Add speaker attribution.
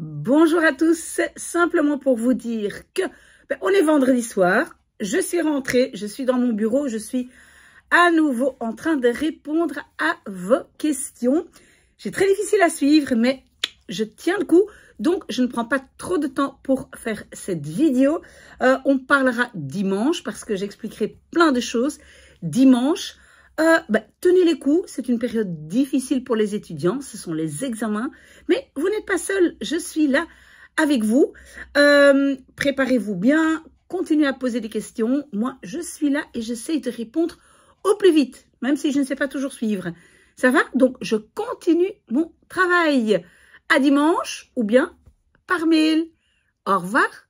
Speaker 1: Bonjour à tous, simplement pour vous dire que ben, on est vendredi soir, je suis rentrée, je suis dans mon bureau, je suis à nouveau en train de répondre à vos questions. C'est très difficile à suivre, mais je tiens le coup, donc je ne prends pas trop de temps pour faire cette vidéo. Euh, on parlera dimanche parce que j'expliquerai plein de choses dimanche. Euh, ben, tenez les coups, c'est une période difficile pour les étudiants, ce sont les examens, mais vous n'êtes pas seul, je suis là avec vous. Euh, préparez-vous bien, continuez à poser des questions, moi je suis là et j'essaye de répondre au plus vite, même si je ne sais pas toujours suivre. Ça va Donc je continue mon travail. À dimanche ou bien par mail. Au revoir.